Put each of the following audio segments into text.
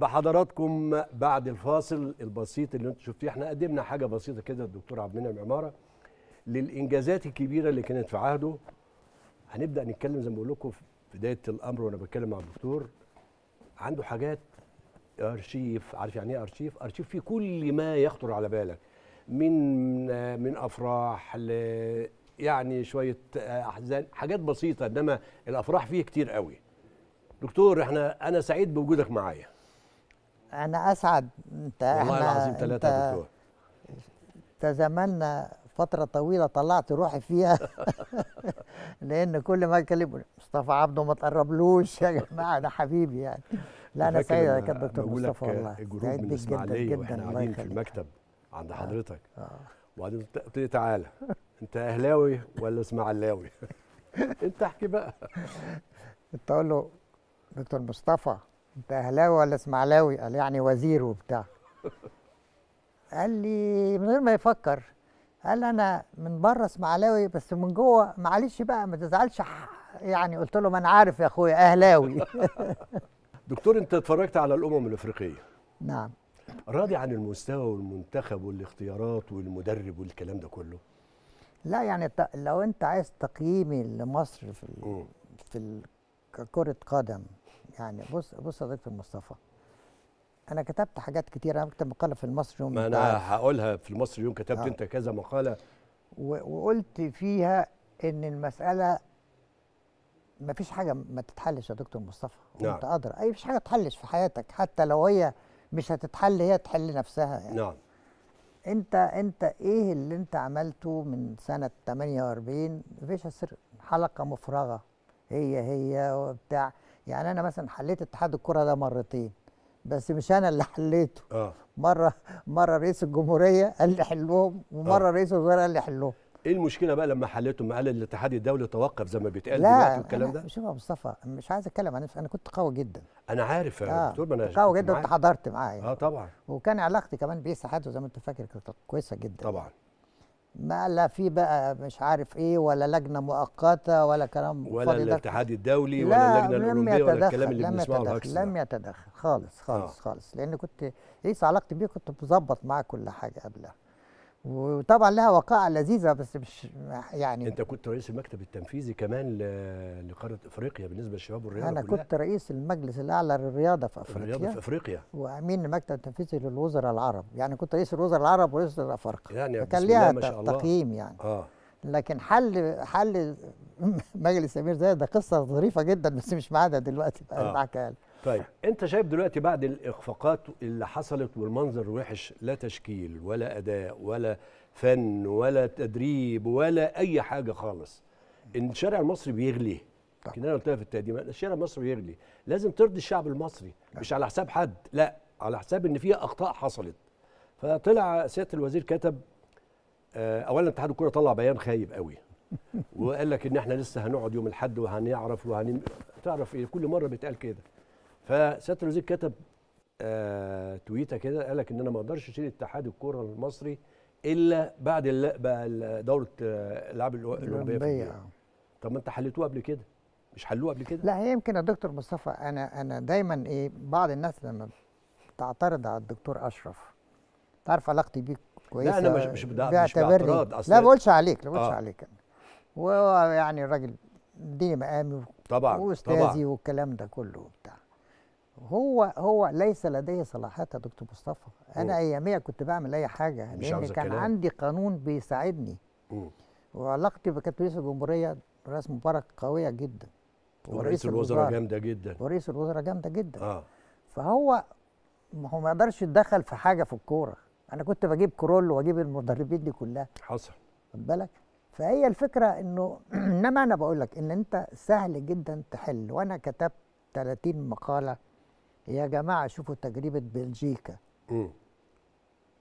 بحضراتكم بعد الفاصل البسيط اللي انتم شفتيه احنا قدمنا حاجه بسيطه كده الدكتور عبد المنعم عماره للانجازات الكبيره اللي كانت في عهده هنبدا نتكلم زي ما بقول لكم في بدايه الامر وانا بتكلم مع الدكتور عنده حاجات ارشيف عارف يعني ايه ارشيف ارشيف فيه كل ما يخطر على بالك من من افراح ل يعني شويه احزان حاجات بسيطه انما الافراح فيه كتير قوي دكتور احنا انا سعيد بوجودك معايا انا اسعد انت والله احنا العظيم ثلاثه يا دكتور تزامنا فتره طويله طلعت روحي فيها لان كل ما أتكلم مصطفى عبده ما تقربلوش يا جماعه ده حبيبي يعني لا انا سعيد يا كابتن دكتور مصطفى والله سعيد بيك جدا جدا الله قاعدين في المكتب عند آه. حضرتك آه. وبعدين قلت لي تعالى انت اهلاوي ولا اسماعيلاوي انت احكي بقى انت اقول له دكتور مصطفى انت اهلاوي ولا اسماعيلاوي قال يعني وزير وبتاع قال لي من غير ما يفكر قال انا من بره اسماعيلاوي بس من جوه معلش بقى ما تزعلش يعني قلت له ما انا عارف يا اخويا اهلاوي دكتور انت اتفرجت على الامم الافريقيه نعم راضي عن المستوى والمنتخب والاختيارات والمدرب والكلام ده كله لا يعني لو انت عايز تقييمي لمصر في في كره قدم يعني بص بص يا دكتور مصطفى انا كتبت حاجات كتير انا كتبت مقاله في المصري اليوم ما انا هقولها في المصري اليوم كتبت آه. انت كذا مقاله وقلت فيها ان المساله ما فيش حاجه ما تتحلش يا دكتور مصطفى نعم. انت قادر اي فيش حاجه تتحلش في حياتك حتى لو هي مش هتتحل هي تحل نفسها يعني نعم انت انت ايه اللي انت عملته من سنه 48 فيش حلقه مفرغه هي هي وبتاع يعني انا مثلا حليت اتحاد الكره ده مرتين بس مش انا اللي حليته اه مره مره رئيس الجمهوريه قال لي حلهم ومره آه. رئيس الوزراء قال لي حلهم ايه المشكله بقى لما حليتهم قال الاتحاد الدولي توقف زي ما بيتقال دلوقتي والكلام ده؟ لا شوف يا مصطفى مش عايز اتكلم عن انا كنت قوي جدا انا عارف يا آه. دكتور انا قوي جدا وانت حضرت معايا اه طبعا وكان علاقتي كمان بيه ساعته زي ما انت فاكر كانت كويسه جدا طبعا ما لا في بقى مش عارف ايه ولا لجنه مؤقته ولا كلام ولا الاتحاد الدولي ولا اللجنه الاولمبيه ولا الكلام اللي بنسمعه الهكس لم يتدخل خالص خالص آه. خالص لان كنت ليس إيه، علاقتي بيه كنت بظبط معاه كل حاجه قبلها وطبعا لها وقائع لذيذه بس مش يعني انت كنت رئيس المكتب التنفيذي كمان لقاره افريقيا بالنسبه للشباب والرياضه انا كلها. كنت رئيس المجلس الاعلى للرياضه في افريقيا الرياضه في افريقيا وامين المكتب التنفيذي للوزراء العرب يعني كنت رئيس الوزراء العرب ورئيس الافارقه يعني كان ليها تقييم يعني اه لكن حل حل مجلس امير زايد ده قصه ظريفه جدا بس مش معانا دلوقتي بقى آه. طيب انت شايف دلوقتي بعد الاخفاقات اللي حصلت والمنظر الوحش لا تشكيل ولا اداء ولا فن ولا تدريب ولا اي حاجه خالص ان الشارع المصري بيغلي لكن طيب. انا قلتها في التقديم الشارع المصري بيغلي لازم ترضي الشعب المصري طيب. مش على حساب حد لا على حساب ان في اخطاء حصلت فطلع سياده الوزير كتب آه، اولا اتحاد الكوره طلع بيان خايب قوي وقال لك ان احنا لسه هنقعد يوم الاحد وهنعرف وهن تعرف ايه كل مره بيتقال كده فسياده الوزير كتب آه تويته كده قال لك ان انا ما اقدرش اشيل اتحاد الكوره المصري الا بعد دوره آه، الالعاب الاولمبيه طب ما انت حليتوه قبل كده مش حلوه قبل كده لا هي يمكن الدكتور مصطفى انا انا دايما ايه بعض الناس لما بتعترض على الدكتور اشرف تعرف علاقتي بيه كويسه لا انا مش مش, مش بعترض اصلا لا بقولش عليك لا بقولش آه. عليك ويعني الراجل اديني مقامي طبعا واستاذي طبعا. والكلام ده كله وبتاع هو هو ليس لديه صلاحيات يا دكتور مصطفى انا اياميه كنت بعمل اي حاجه لان كان كلام. عندي قانون بيساعدني وعلاقتي بكانت رئيس الجمهوريه رئيس مبارك قويه جدا ورئيس الوزراء جامده جدا ورئيس الوزراء جامده جدا اه فهو هو ما يقدرش يتدخل في حاجه في الكوره انا كنت بجيب كرول واجيب المدربين دي كلها حصل خد بالك فهي الفكره انه انما انا بقول لك ان انت سهل جدا تحل وانا كتبت 30 مقاله يا جماعه شوفوا تجربه بلجيكا امم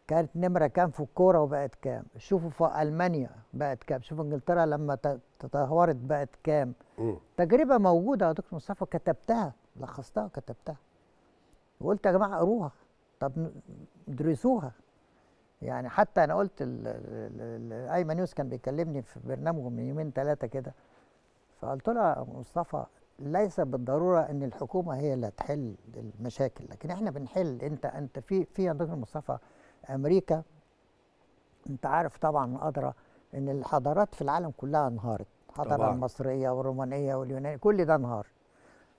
كانت نمره كام في الكوره وبقت كام شوفوا في المانيا بقت كام شوفوا انجلترا لما تطورت بقت كام م. تجربه موجوده يا دكتور مصطفى كتبتها لخصتها وكتبتها وقلت يا جماعه اقروها طب ادرسوها يعني حتى انا قلت ايمن يوسف كان بيكلمني في برنامجه من يومين ثلاثه كده فقلت له مصطفى ليس بالضروره ان الحكومه هي اللي تحل المشاكل لكن احنا بنحل انت انت في في دكتور مصطفى امريكا انت عارف طبعا ادرى ان الحضارات في العالم كلها انهارت الحضاره المصريه والرومانيه واليونانيه كل ده انهار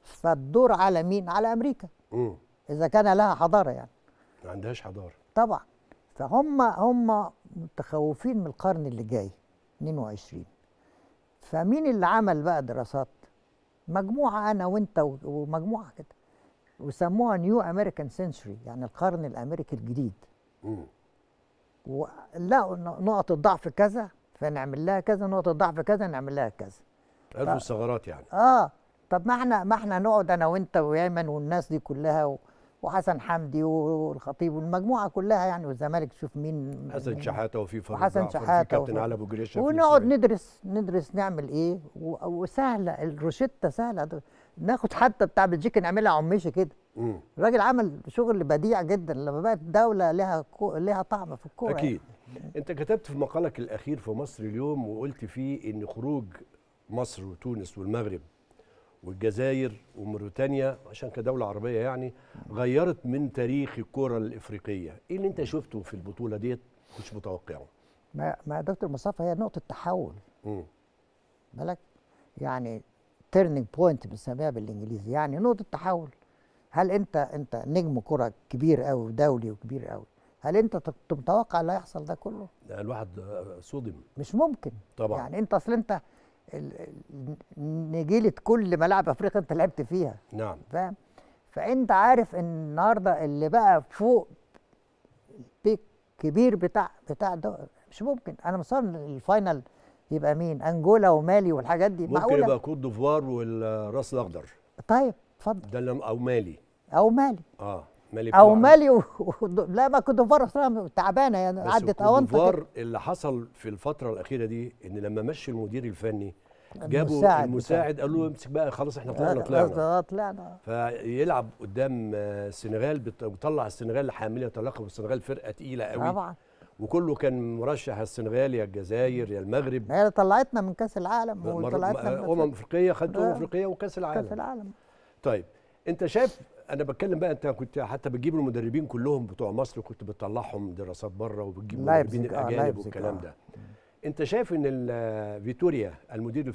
فالدور على مين على امريكا م. اذا كان لها حضاره يعني ما عندهاش حضاره طبعا فهم هم متخوفين من القرن اللي جاي 22 فمين اللي عمل بقى دراسات مجموعه انا وانت ومجموعه كده وسموها نيو امريكان سنشري يعني القرن الامريكي الجديد ولقوا نقط الضعف كذا فنعمل لها كذا نقطه ضعف كذا نعمل لها كذا قالوا الثغرات يعني اه طب ما احنا ما احنا نقعد انا وانت ويامن والناس دي كلها و... وحسن حمدي والخطيب والمجموعه كلها يعني والزمالك تشوف مين حسن يعني. شحاته وفي فريد حسن شحاته كابتن علي ابو جريشه ونقعد ندرس ندرس نعمل ايه وسهله الروشته سهله ناخد حتى بتاع بلجيكا نعملها عميشه كده الراجل عمل شغل بديع جدا لما بقت دوله لها كو... لها طعم في الكوره يعني. اكيد يعني. انت كتبت في مقالك الاخير في مصر اليوم وقلت فيه ان خروج مصر وتونس والمغرب والجزائر وموريتانيا عشان كدوله عربيه يعني غيرت من تاريخ الكره الافريقيه ايه اللي انت شفته في البطوله ديت مش متوقعه ما ما دكتور مصطفى هي نقطه تحول بالك يعني تيرنينج بوينت بنسميها بالانجليزي يعني نقطه تحول هل انت انت نجم كره كبير قوي ودولي وكبير قوي هل انت كنت متوقع اللي هيحصل ده كله؟ الواحد آه، صدم مش ممكن طبعا يعني انت اصل انت نجيله كل ملاعب افريقيا انت لعبت فيها نعم فاهم فانت عارف ان النهارده اللي بقى فوق بيك كبير بتاع بتاع ده مش ممكن انا مصر الفاينل يبقى مين انجولا ومالي والحاجات دي ممكن معقولة. يبقى كوت ديفوار والراس الاخضر طيب اتفضل ده او مالي او مالي اه مالي او مالي و... لا ما كنت فار تعبانه يعني عدت اوان فار اللي حصل في الفتره الاخيره دي ان لما مشي المدير الفني جابوا المساعد, المساعد قالوا له امسك بقى خلاص احنا طلعنا طلعنا طلعنا فيلعب قدام السنغال آه، بيطلع السنغال حامله لقب السنغال فرقه تقيله قوي طبعا وكله كان مرشح السنغال يا الجزائر يا المغرب هي طلعتنا من كاس العالم وطلعتنا من امم افريقيه خدت امم افريقيه وكاس العالم كاس العالم طيب انت شايف انا بتكلم بقى انت كنت حتى بتجيب المدربين كلهم بتوع مصر كنت بتطلعهم دراسات بره وبتجيب المدربين آه، الاجانب والكلام آه. ده انت شايف ان فيتوريا المدير